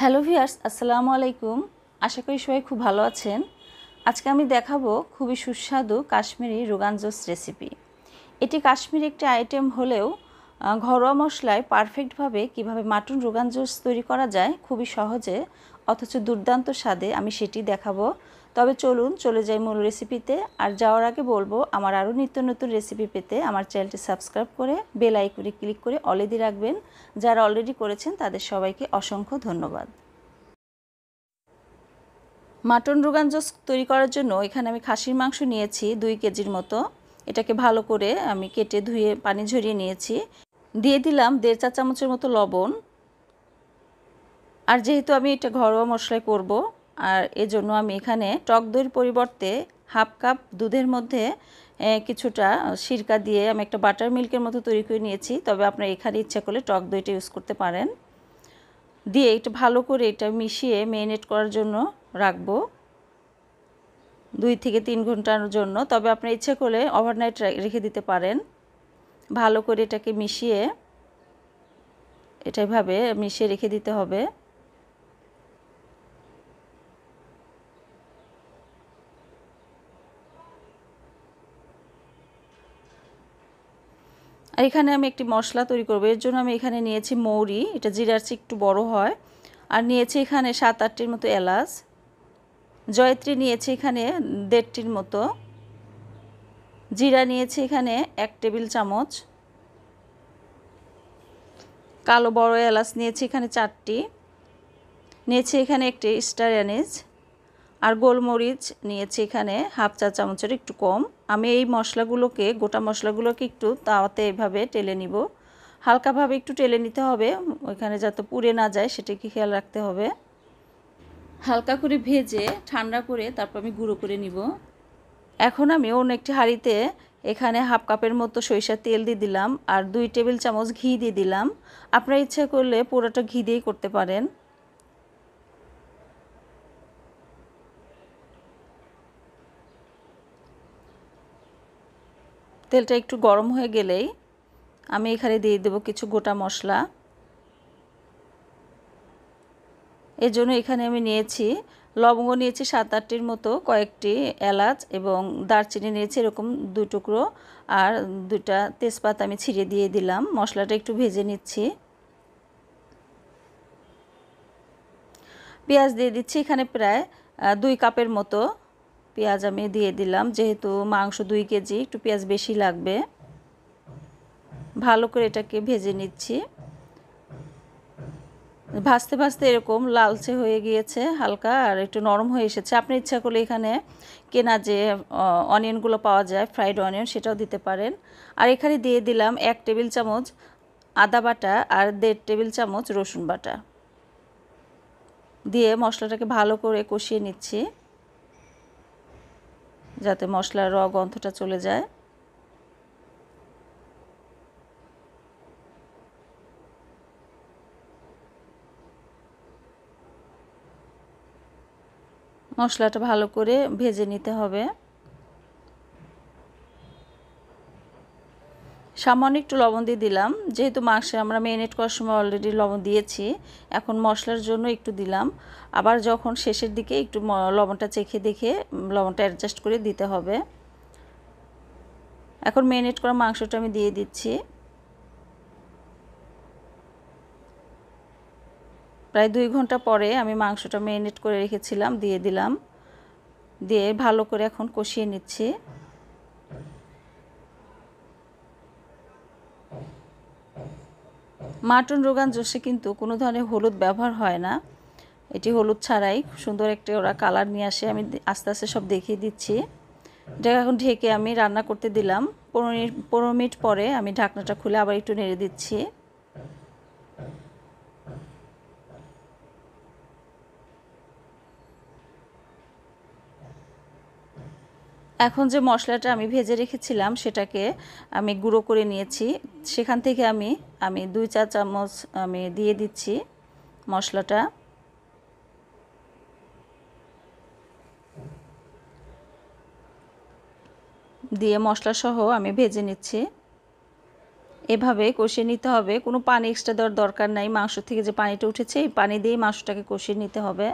hello viewers আসসালামু আলাইকুম আশা করি সবাই খুব ভালো আছেন আজকে আমি দেখাবো খুবই সুস্বাদু কাশ্মীরি রোগানজোস রেসিপি এটি কাশ্মীরি একটি আইটেম হলেও ঘরোয়া মশলায় পারফেক্টভাবে কিভাবে মাটন রোগানজোস তৈরি করা যায় খুবই সহজে অথচ দুর্দান্ত স্বাদে আমি সেটি দেখাবো তবে চলুন চলে যাই মূল রেসিপিতে আর যাওয়ার আগে বলবো আমার আরও নিত্য নতুন রেসিপি পেতে আমার চ্যানেলটি সাবস্ক্রাইব করে বেল আইকনে ক্লিক করে অলরেডি রাখবেন যারা অলরেডি করেছেন তাদের সবাইকে অসংখ্য ধন্যবাদ মাটন রোগান জোস তৈরি করার জন্য এখানে আমি খাসির মাংস নিয়েছি দুই কেজির মতো এটাকে ভালো করে আমি কেটে ধুয়ে পানি ঝরিয়ে নিয়েছি দিয়ে দিলাম দেড় চা চামচের মতো লবণ আর যেহেতু আমি এটা ঘরোয়া মশলায় করব আর এজন্য আমি এখানে টক দইয়ের পরিবর্তে হাফ কাপ দুধের মধ্যে কিছুটা সিরকা দিয়ে আমি একটা বাটার মিল্কের মতো তৈরি করে নিয়েছি তবে আপনার এখানে ইচ্ছা করলে টক দইটা ইউজ করতে পারেন দিয়ে একটু ভালো করে এটা মিশিয়ে মেরিনেট করার জন্য রাখবো দুই থেকে তিন ঘন্টার জন্য তবে আপনার ইচ্ছা করলে ওভারনাইট রেখে দিতে পারেন ভালো করে এটাকে মিশিয়ে এটাইভাবে মিশিয়ে রেখে দিতে হবে এখানে আমি একটি মশলা তৈরি করবো এর জন্য আমি এখানে নিয়েছি মৌরি এটা জিরার চেয়ে একটু বড় হয় আর নিয়েছি এখানে সাত আটটির মতো এলাচ জয়ত্রী নিয়েছি এখানে দেড়টির মতো জিরা নিয়েছি এখানে এক টেবিল চামচ কালো বড় এলাচ নিয়েছি এখানে চারটি নিয়েছি এখানে একটি স্টার অ্যানিজ আর গোলমরিচ নিয়েছি এখানে হাফ চা চামচের একটু কম আমি এই মশলাগুলোকে গোটা মশলাগুলোকে একটু তাওয়াতে এভাবে টেলে নিব হালকাভাবে একটু টেলে নিতে হবে ওইখানে যাতে পুড়ে না যায় সেটাকে খেয়াল রাখতে হবে হালকা করে ভেজে ঠান্ডা করে তারপর আমি গুঁড়ো করে নিব এখন আমি অন্য একটি হাঁড়িতে এখানে হাফ কাপের মতো সরিষার তেল দিয়ে দিলাম আর দুই টেবিল চামচ ঘি দিয়ে দিলাম আপনার ইচ্ছা করলে পুরোটা ঘি দিয়েই করতে পারেন তেলটা একটু গরম হয়ে গেলেই আমি এখানে দিয়ে দেব কিছু গোটা মশলা এর জন্য এখানে আমি নিয়েছি লবঙ্গ নিয়েছি সাত আটটির মতো কয়েকটি এলাচ এবং দারচিনি নিয়েছি এরকম দু টুকরো আর দুটা তেজপাতা আমি ছিঁড়ে দিয়ে দিলাম মশলাটা একটু ভেজে নিচ্ছি পেঁয়াজ দিয়ে দিচ্ছি এখানে প্রায় দুই কাপের মতো পেঁয়াজ আমি দিয়ে দিলাম যেহেতু মাংস দুই কেজি একটু পেঁয়াজ বেশি লাগবে ভালো করে এটাকে ভেজে নিচ্ছি ভাজতে ভাজতে এরকম লালচে হয়ে গিয়েছে হালকা আর একটু নরম হয়ে এসেছে আপনি ইচ্ছা করলে এখানে কেনা যে অনিয়নগুলো পাওয়া যায় ফ্রাইড অনিয়ন সেটাও দিতে পারেন আর এখানে দিয়ে দিলাম এক টেবিল চামচ আদা বাটা আর দেড় টেবিল চামচ রসুন বাটা দিয়ে মশলাটাকে ভালো করে কষিয়ে নিচ্ছি যাতে মশলার র গন্ধটা চলে যায় মশলাটা ভালো করে ভেজে নিতে হবে সামান্য একটু লবণ দিয়ে দিলাম যেহেতু মাংসে আমরা মেরিনেট করার সময় অলরেডি লবণ দিয়েছি এখন মশলার জন্য একটু দিলাম আবার যখন শেষের দিকে একটু লবণটা চেখে দেখে লবণটা অ্যাডজাস্ট করে দিতে হবে এখন মেরিনেট করা মাংসটা আমি দিয়ে দিচ্ছি প্রায় দুই ঘন্টা পরে আমি মাংসটা মেরিনেট করে রেখেছিলাম দিয়ে দিলাম দিয়ে ভালো করে এখন কষিয়ে নিচ্ছি মাটন রোগান জোশে কিন্তু কোনো ধরনের হলুদ ব্যবহার হয় না এটি হলুদ ছাড়াই সুন্দর একটা ওরা কালার নিয়ে আসে আমি আস্তে আস্তে সব দেখিয়ে দিচ্ছি এটাকে এখন ঢেকে আমি রান্না করতে দিলাম পনেরো মিনিট পনেরো মিনিট পরে আমি ঢাকনাটা খুলে আবার একটু নেড়ে দিচ্ছি এখন যে মশলাটা আমি ভেজে রেখেছিলাম সেটাকে আমি গুঁড়ো করে নিয়েছি সেখান থেকে আমি আমি দুই চা চামচ আমি দিয়ে দিচ্ছি মশলাটা দিয়ে মশলাসহ আমি ভেজে নিচ্ছি এভাবে কষিয়ে নিতে হবে কোনো পানি এক্সট্রা দেওয়ার দরকার নাই মাংস থেকে যে পানিটা উঠেছে এই পানি দিয়েই মাংসটাকে কষিয়ে নিতে হবে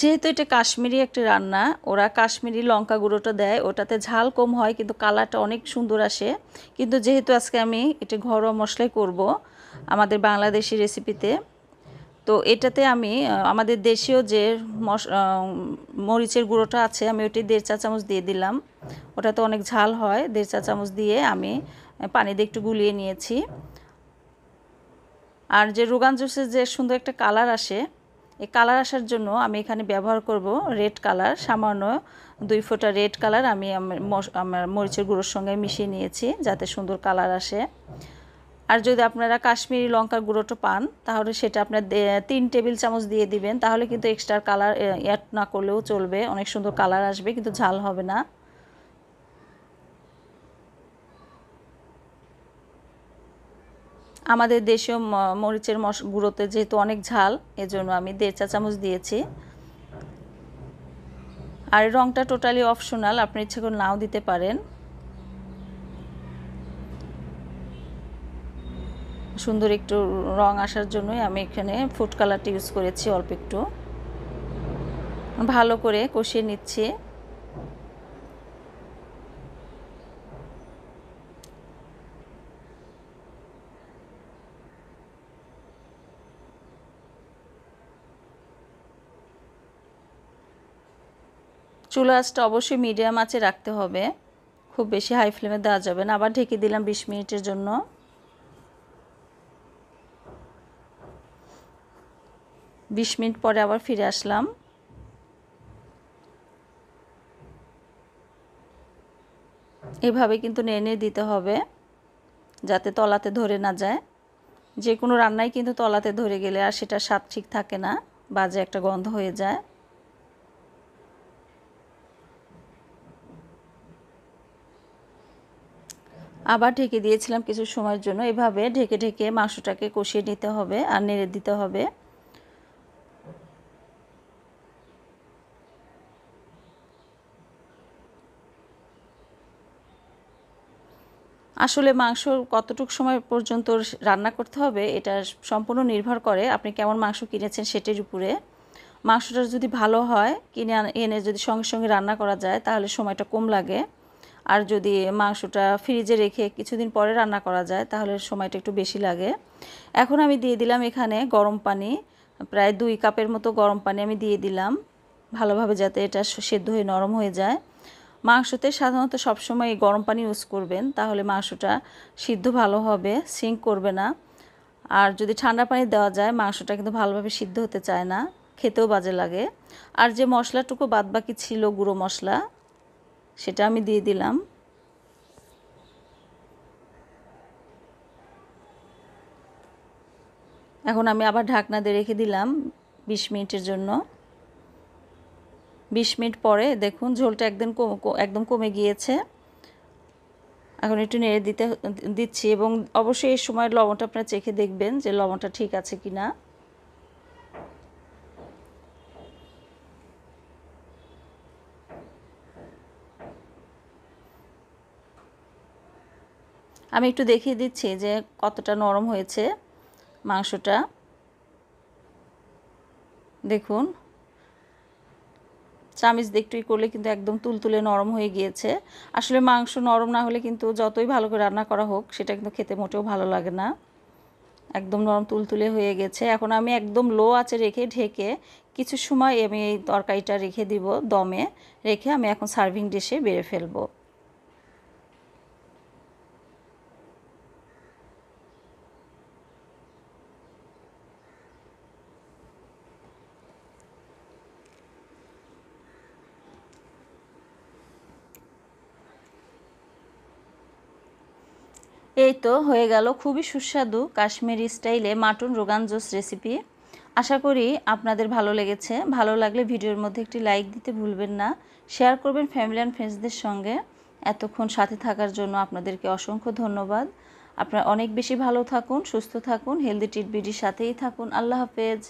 যেহেতু এটা কাশ্মীরি একটা রান্না ওরা কাশ্মীরি লঙ্কা গুঁড়োটা দেয় ওটাতে ঝাল কম হয় কিন্তু কালারটা অনেক সুন্দর আসে কিন্তু যেহেতু আজকে আমি এটা ঘরোয়া মশলাই করব আমাদের বাংলাদেশি রেসিপিতে তো এটাতে আমি আমাদের দেশীয় যে মরিচের গুঁড়োটা আছে আমি ওটি দেড় চা চামচ দিয়ে দিলাম ওটাতে অনেক ঝাল হয় দেড় চা চামচ দিয়ে আমি পানিতে একটু গুলিয়ে নিয়েছি আর যে রোগান জুসের যে সুন্দর একটা কালার আসে এই কালার আসার জন্য আমি এখানে ব্যবহার করব রেড কালার সামান্য দুই ফোঁটা রেড কালার আমি আমার মরিচের গুঁড়োর সঙ্গে মিশিয়ে নিয়েছি যাতে সুন্দর কালার আসে আর যদি আপনারা কাশ্মীরি লঙ্কার গুঁড়োটা পান তাহলে সেটা আপনার তিন টেবিল চামচ দিয়ে দিবেন তাহলে কিন্তু এক্সট্রা কালার অ্যাড না করলেও চলবে অনেক সুন্দর কালার আসবে কিন্তু ঝাল হবে না আমাদের দেশীয় মরিচের মশ গুঁড়োতে যেহেতু অনেক ঝাল এজন্য আমি দেড় চা চামচ দিয়েছি আর রঙটা টোটালি অপশনাল আপনি ইচ্ছে করে নাও দিতে পারেন সুন্দর একটু রং আসার জন্যই আমি এখানে ফুড কালারটা ইউজ করেছি অল্প একটু ভালো করে কষিয়ে নিচ্ছি চুলা আঁচটা অবশ্যই মিডিয়াম আঁচে রাখতে হবে খুব বেশি হাই ফ্লেমে দেওয়া যাবে না আবার ঢেকে দিলাম বিশ মিনিটের জন্য বিশ মিনিট পরে আবার ফিরে আসলাম এভাবে কিন্তু নেড়ে দিতে হবে যাতে তলাতে ধরে না যায় যে কোনো রান্নাই কিন্তু তলাতে ধরে গেলে আর সেটা স্বাদ ঠিক থাকে না বাজে একটা গন্ধ হয়ে যায় আবার ঢেকে দিয়েছিলাম কিছু সময়ের জন্য এভাবে ঢেকে ঢেকে মাংসটাকে কষিয়ে নিতে হবে আর নেড়ে দিতে হবে আসলে মাংস কতটুক সময় পর্যন্ত রান্না করতে হবে এটা সম্পূর্ণ নির্ভর করে আপনি কেমন মাংস কিনেছেন সেটির উপরে মাংসটা যদি ভালো হয় কিনে এনে যদি সঙ্গে সঙ্গে রান্না করা যায় তাহলে সময়টা কম লাগে আর যদি মাংসটা ফ্রিজে রেখে কিছুদিন পরে রান্না করা যায় তাহলে সময়টা একটু বেশি লাগে এখন আমি দিয়ে দিলাম এখানে গরম পানি প্রায় দুই কাপের মতো গরম পানি আমি দিয়ে দিলাম ভালোভাবে যাতে এটা সেদ্ধ হয়ে নরম হয়ে যায় মাংসতে সাধারণত সবসময় গরম পানি ইউজ করবেন তাহলে মাংসটা সিদ্ধ ভালো হবে সিঙ্ক করবে না আর যদি ঠান্ডা পানি দেওয়া যায় মাংসটা কিন্তু ভালোভাবে সিদ্ধ হতে চায় না খেতেও বাজে লাগে আর যে মশলাটুকু বাদবাকি ছিল গুঁড়ো মশলা সেটা আমি দিয়ে দিলাম এখন আমি আবার ঢাকনা দিয়ে রেখে দিলাম ২০ মিনিটের জন্য ২০ মিনিট পরে দেখুন ঝোলটা একদম একদম কমে গিয়েছে এখন একটু নেড়ে দিতে দিচ্ছি এবং অবশ্যই এই সময় লবণটা আপনারা চেখে দেখবেন যে লবণটা ঠিক আছে কি না আমি একটু দেখিয়ে দিচ্ছি যে কতটা নরম হয়েছে মাংসটা দেখুন চামিচ দেখটুই করলে কিন্তু একদম তুলতুলে নরম হয়ে গিয়েছে আসলে মাংস নরম না হলে কিন্তু যতই ভালো করে রান্না করা হোক সেটা কিন্তু খেতে মোটেও ভালো লাগে না একদম নরম তুলতুলে হয়ে গেছে এখন আমি একদম লো আছে রেখে ঢেকে কিছু সময় আমি এই তরকারিটা রেখে দিব দমে রেখে আমি এখন সার্ভিং ডিশে বেড়ে ফেলবো এই তো হয়ে গেল খুবই সুস্বাদু কাশ্মীরি স্টাইলে মাটন রোগান জোস রেসিপি আশা করি আপনাদের ভালো লেগেছে ভালো লাগলে ভিডিওর মধ্যে একটি লাইক দিতে ভুলবেন না শেয়ার করবেন ফ্যামিলি অ্যান্ড ফ্রেন্ডসদের সঙ্গে এতক্ষণ সাথে থাকার জন্য আপনাদেরকে অসংখ্য ধন্যবাদ আপনারা অনেক বেশি ভালো থাকুন সুস্থ থাকুন হেলদি টিটবিডির সাথেই থাকুন আল্লাহ হাফেজ